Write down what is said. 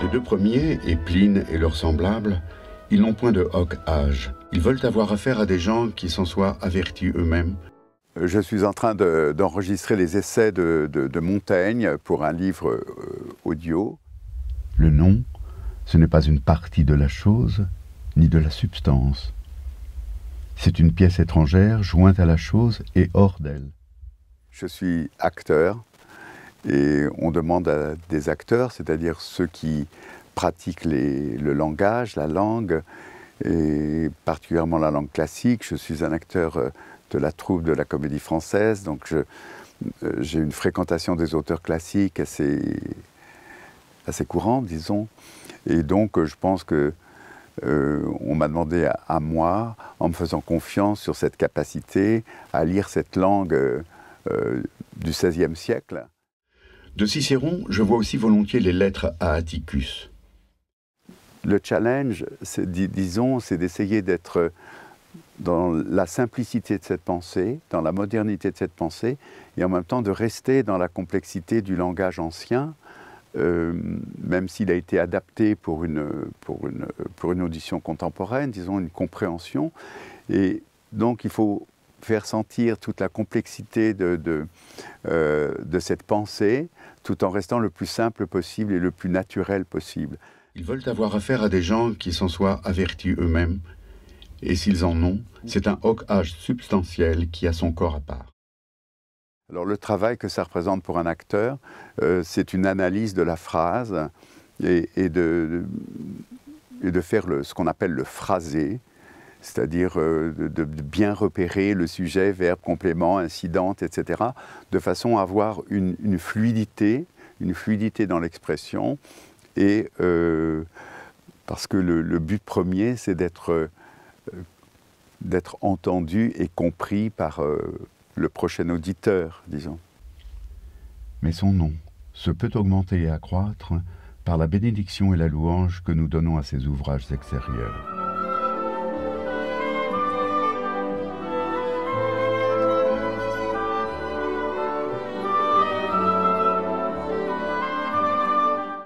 Les deux premiers, et Pline et leurs semblables, ils n'ont point de hoc âge. Ils veulent avoir affaire à des gens qui s'en soient avertis eux-mêmes. Je suis en train d'enregistrer les essais de, de, Montaigne pour un livre euh, audio. Le nom, ce n'est pas une partie de la chose, ni de la substance. C'est une pièce étrangère jointe à la chose et hors d'elle. Je suis acteur, et on demande à des acteurs, c'est-à-dire ceux qui pratiquent le langage, la langue, et particulièrement la langue classique. Je suis un acteur euh, de la troupe de la comédie française, donc euh, j'ai une fréquentation des auteurs classiques assez, courante, disons. Et donc euh, je pense que on m'a demandé à, moi, en me faisant confiance sur cette capacité à lire cette langue du XVIe siècle. De Cicéron, je vois aussi volontiers les lettres à Atticus. Le challenge, disons, c'est d'essayer d'être dans la simplicité de cette pensée, dans la modernité de cette pensée, et en même temps de rester dans la complexité du langage ancien, euh, même s'il a été adapté pour une, pour, une, pour une audition contemporaine, disons une compréhension. Et donc il faut faire sentir toute la complexité de, de, euh, de, cette pensée, tout en restant le plus simple possible et le plus naturel possible. Ils veulent avoir affaire à des gens qui s'en soient avertis eux-mêmes, et s'ils en ont, c'est un hocage substantiel qui a son corps à part. Alors le travail que ça représente pour un acteur, euh, c'est une analyse de la phrase et, et, de, de, faire le, ce qu'on appelle le phrasé, c'est-à-dire euh, de, bien repérer le sujet, verbe, complément, incidente, etc., de façon à avoir une, fluidité, une fluidité dans l'expression, et euh, parce que le, but premier, c'est d'être euh, entendu et compris par le prochain auditeur, disons. Mais son nom se peut augmenter et accroître par la bénédiction et la louange que nous donnons à ses ouvrages extérieurs.